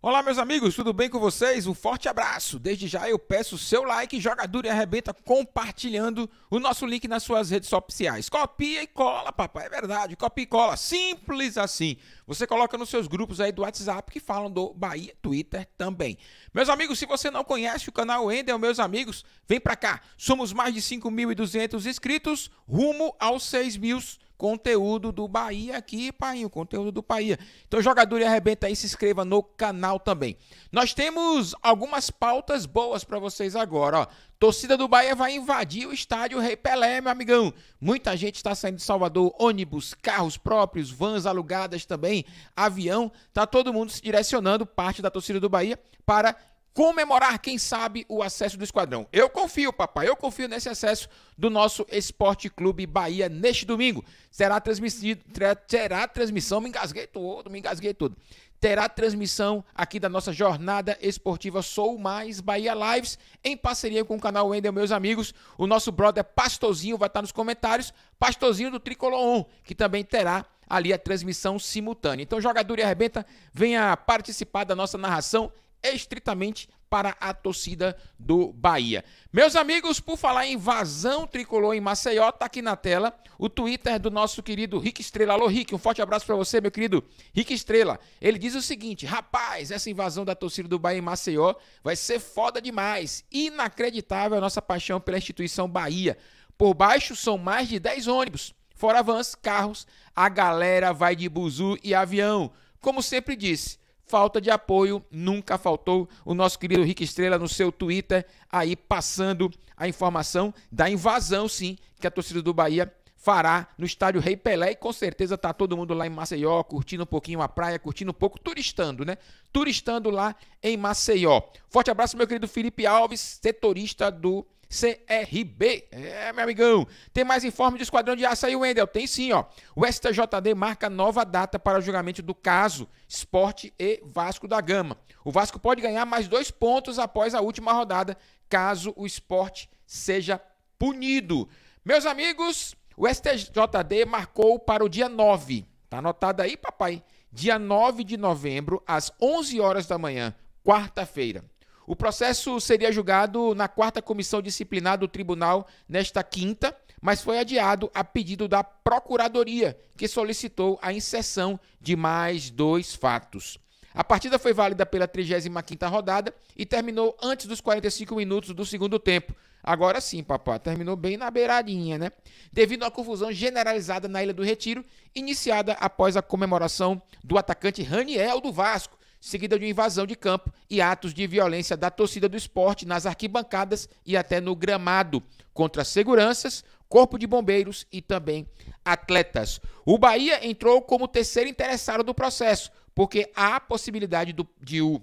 Olá, meus amigos, tudo bem com vocês? Um forte abraço. Desde já eu peço o seu like, joga duro e arrebenta compartilhando o nosso link nas suas redes sociais. Copia e cola, papai, é verdade, copia e cola, simples assim. Você coloca nos seus grupos aí do WhatsApp que falam do Bahia Twitter também. Meus amigos, se você não conhece o canal Endel, meus amigos, vem pra cá. Somos mais de 5.200 inscritos, rumo aos 6.000 mil inscritos conteúdo do Bahia aqui, pai o conteúdo do Bahia. Então, jogador e arrebenta aí, se inscreva no canal também. Nós temos algumas pautas boas para vocês agora, ó. Torcida do Bahia vai invadir o estádio Rei Pelé, meu amigão. Muita gente está saindo de Salvador, ônibus, carros próprios, vans alugadas também, avião. Tá todo mundo se direcionando, parte da torcida do Bahia, para comemorar, quem sabe, o acesso do esquadrão. Eu confio, papai, eu confio nesse acesso do nosso Esporte Clube Bahia neste domingo. Será transmitido, terá transmissão, me engasguei todo, me engasguei todo. Terá transmissão aqui da nossa jornada esportiva Sou Mais Bahia Lives, em parceria com o canal Wendel, meus amigos. O nosso brother Pastorzinho vai estar nos comentários, Pastorzinho do Tricolor 1, que também terá ali a transmissão simultânea. Então, jogador e arrebenta, venha participar da nossa narração estritamente para a torcida do Bahia. Meus amigos, por falar em invasão tricolor em Maceió, tá aqui na tela o Twitter do nosso querido Rick Estrela. Alô, Rick, um forte abraço para você, meu querido Rick Estrela. Ele diz o seguinte: "Rapaz, essa invasão da torcida do Bahia em Maceió vai ser foda demais. Inacreditável a nossa paixão pela instituição Bahia. Por baixo são mais de 10 ônibus, fora vans, carros, a galera vai de buzu e avião. Como sempre disse, falta de apoio nunca faltou. O nosso querido Rick Estrela no seu Twitter aí passando a informação da invasão, sim, que a torcida do Bahia fará no estádio Rei Pelé e com certeza tá todo mundo lá em Maceió curtindo um pouquinho a praia, curtindo um pouco, turistando, né? Turistando lá em Maceió. Forte abraço, meu querido Felipe Alves, setorista do CRB. É, meu amigão. Tem mais informe do Esquadrão de Aço aí, Wendel? Tem sim, ó. O STJD marca nova data para o julgamento do caso Esporte e Vasco da Gama. O Vasco pode ganhar mais dois pontos após a última rodada, caso o esporte seja punido. Meus amigos, o STJD marcou para o dia 9. Tá anotado aí, papai? Dia 9 de novembro, às 11 horas da manhã, quarta-feira. O processo seria julgado na quarta comissão disciplinar do tribunal nesta quinta, mas foi adiado a pedido da Procuradoria, que solicitou a inserção de mais dois fatos. A partida foi válida pela 35ª rodada e terminou antes dos 45 minutos do segundo tempo. Agora sim, papá, terminou bem na beiradinha, né? Devido à confusão generalizada na Ilha do Retiro, iniciada após a comemoração do atacante Raniel do Vasco, seguida de uma invasão de campo e atos de violência da torcida do esporte nas arquibancadas e até no gramado contra seguranças, corpo de bombeiros e também atletas. O Bahia entrou como terceiro interessado do processo, porque há a possibilidade do, de o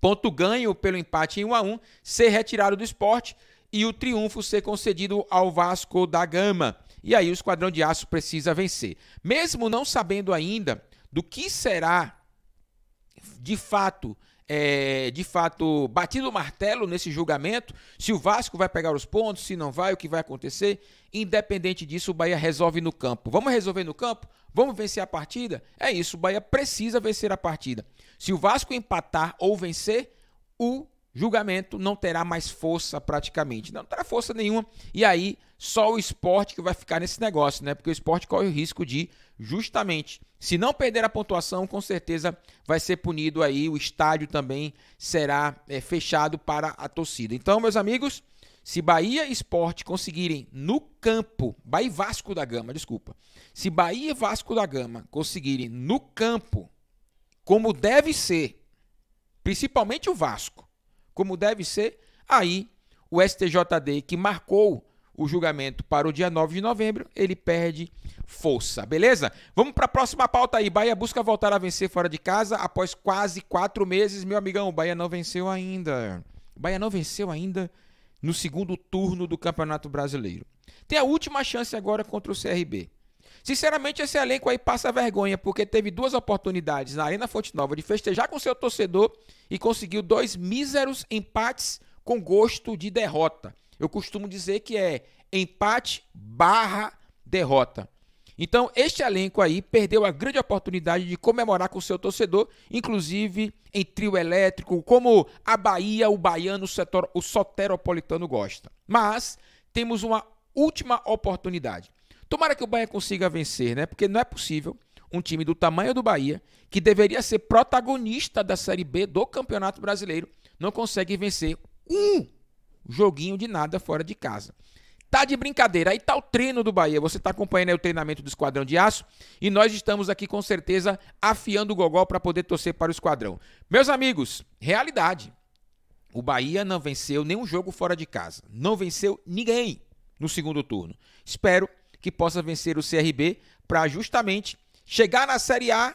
ponto ganho pelo empate em 1 a 1 ser retirado do esporte e o triunfo ser concedido ao Vasco da Gama. E aí o Esquadrão de Aço precisa vencer. Mesmo não sabendo ainda do que será de fato, é, de fato, batido o martelo nesse julgamento, se o Vasco vai pegar os pontos, se não vai, o que vai acontecer. Independente disso, o Bahia resolve no campo. Vamos resolver no campo? Vamos vencer a partida? É isso, o Bahia precisa vencer a partida. Se o Vasco empatar ou vencer, o julgamento não terá mais força praticamente. Não terá força nenhuma. E aí só o esporte que vai ficar nesse negócio, né? Porque o esporte corre o risco de, justamente, se não perder a pontuação, com certeza vai ser punido aí. O estádio também será é, fechado para a torcida. Então, meus amigos, se Bahia Esporte conseguirem no campo, Bahia Vasco da Gama, desculpa. Se Bahia e Vasco da Gama conseguirem no campo, como deve ser, principalmente o Vasco, como deve ser, aí o STJD que marcou o julgamento para o dia 9 de novembro, ele perde força, beleza? Vamos para a próxima pauta aí. Bahia busca voltar a vencer fora de casa após quase quatro meses. Meu amigão, Bahia não venceu ainda. Bahia não venceu ainda no segundo turno do Campeonato Brasileiro. Tem a última chance agora contra o CRB. Sinceramente, esse elenco aí passa vergonha, porque teve duas oportunidades na Arena Fonte Nova de festejar com seu torcedor e conseguiu dois míseros empates com gosto de derrota. Eu costumo dizer que é empate barra derrota. Então, este elenco aí perdeu a grande oportunidade de comemorar com seu torcedor, inclusive em trio elétrico, como a Bahia, o baiano, o, setor, o soteropolitano gosta. Mas temos uma última oportunidade. Tomara que o Bahia consiga vencer, né? Porque não é possível um time do tamanho do Bahia, que deveria ser protagonista da Série B do Campeonato Brasileiro, não consegue vencer um joguinho de nada fora de casa. Tá de brincadeira. Aí tá o treino do Bahia. Você tá acompanhando o treinamento do Esquadrão de Aço e nós estamos aqui com certeza afiando o gogol para poder torcer para o Esquadrão. Meus amigos, realidade. O Bahia não venceu nenhum jogo fora de casa. Não venceu ninguém no segundo turno. Espero que possa vencer o CRB para justamente chegar na Série A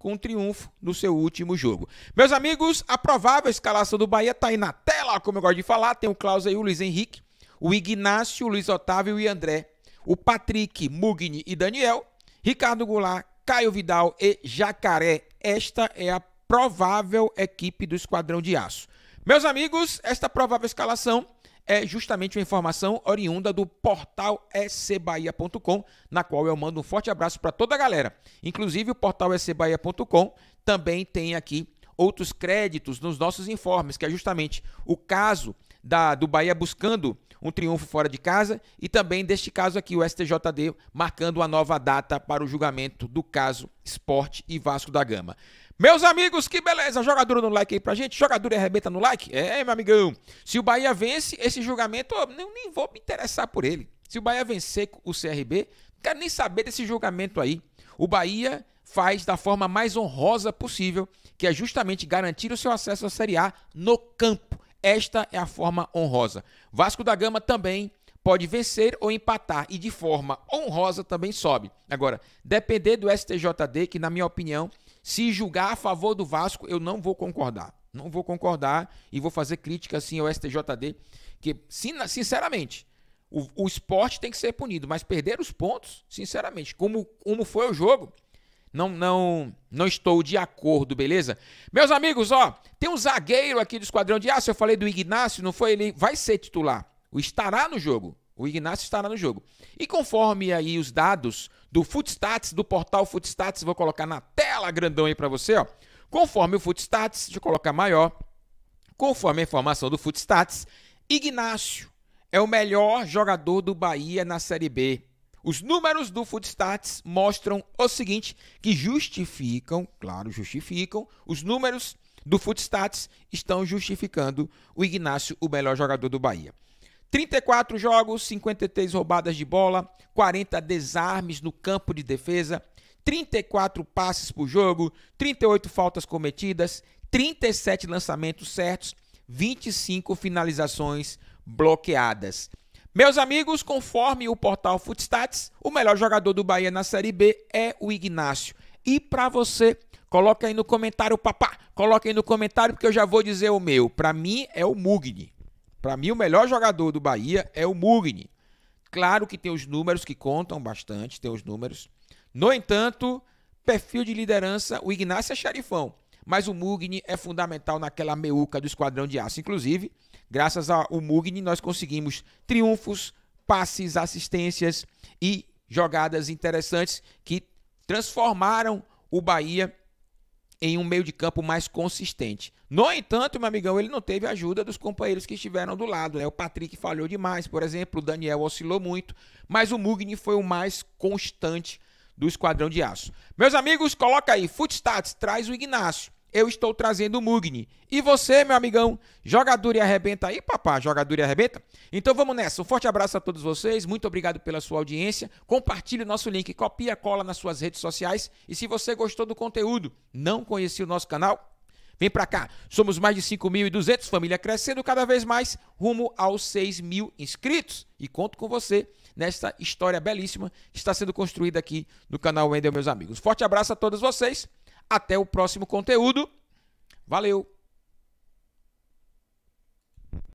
com triunfo no seu último jogo. Meus amigos, a provável escalação do Bahia está aí na tela, como eu gosto de falar. Tem o Klaus aí, o Luiz Henrique, o Ignácio, o Luiz Otávio e André, o Patrick, Mugni e Daniel, Ricardo Goulart, Caio Vidal e Jacaré. Esta é a provável equipe do Esquadrão de Aço. Meus amigos, esta provável escalação é justamente uma informação oriunda do portal ecbahia.com, na qual eu mando um forte abraço para toda a galera. Inclusive, o portal ecbahia.com também tem aqui outros créditos nos nossos informes, que é justamente o caso da, do Bahia buscando um triunfo fora de casa e também deste caso aqui, o STJD marcando uma nova data para o julgamento do caso Esporte e Vasco da Gama. Meus amigos, que beleza! Jogador no like aí pra gente. Jogador arrebenta no like? É, meu amigão. Se o Bahia vence esse julgamento, eu nem vou me interessar por ele. Se o Bahia vencer o CRB, não quero nem saber desse julgamento aí. O Bahia faz da forma mais honrosa possível, que é justamente garantir o seu acesso à Série A no campo. Esta é a forma honrosa. Vasco da Gama também pode vencer ou empatar e de forma honrosa também sobe. Agora, depender do STJD, que na minha opinião se julgar a favor do Vasco, eu não vou concordar. Não vou concordar e vou fazer crítica assim ao STJD, que sinceramente, o, o esporte tem que ser punido, mas perder os pontos, sinceramente, como, como foi o jogo, não, não, não estou de acordo, beleza? Meus amigos, ó, tem um zagueiro aqui do Esquadrão de Aço, eu falei do Ignacio, não foi ele? Vai ser titular. Estará no jogo. O Ignacio estará no jogo. E conforme aí os dados do Footstats, do portal Footstats, vou colocar na tela grandão aí para você, ó. Conforme o Footstats, deixa eu colocar maior. Conforme a informação do Footstats, Ignacio é o melhor jogador do Bahia na Série B. Os números do Footstats mostram o seguinte, que justificam, claro, justificam, os números do Footstats estão justificando o Ignacio, o melhor jogador do Bahia. 34 jogos, 53 roubadas de bola, 40 desarmes no campo de defesa, 34 passes por jogo, 38 faltas cometidas, 37 lançamentos certos, 25 finalizações bloqueadas. Meus amigos, conforme o portal Footstats, o melhor jogador do Bahia na Série B é o Ignácio. E para você, coloca aí no comentário, papá, coloca aí no comentário porque eu já vou dizer o meu. Para mim é o Mugni. Para mim, o melhor jogador do Bahia é o Mugni. Claro que tem os números que contam bastante, tem os números. No entanto, perfil de liderança, o Ignacio é xerifão. Mas o Mugni é fundamental naquela meuca do Esquadrão de Aço. Inclusive, graças ao Mugni, nós conseguimos triunfos, passes, assistências e jogadas interessantes que transformaram o Bahia em um meio de campo mais consistente. No entanto, meu amigão, ele não teve ajuda dos companheiros que estiveram do lado. Né? O Patrick falhou demais, por exemplo, o Daniel oscilou muito, mas o Mugni foi o mais constante do Esquadrão de Aço. Meus amigos, coloca aí, Footstats, traz o Ignacio eu estou trazendo o Mugni. E você, meu amigão, jogador e arrebenta aí, papá, jogador e arrebenta? Então vamos nessa. Um forte abraço a todos vocês, muito obrigado pela sua audiência. Compartilhe o nosso link, copia, cola nas suas redes sociais. E se você gostou do conteúdo, não conhecia o nosso canal, Vem para cá, somos mais de 5.200, família crescendo cada vez mais, rumo aos 6 mil inscritos. E conto com você nesta história belíssima que está sendo construída aqui no canal Wendel, meus amigos. Forte abraço a todos vocês. Até o próximo conteúdo. Valeu!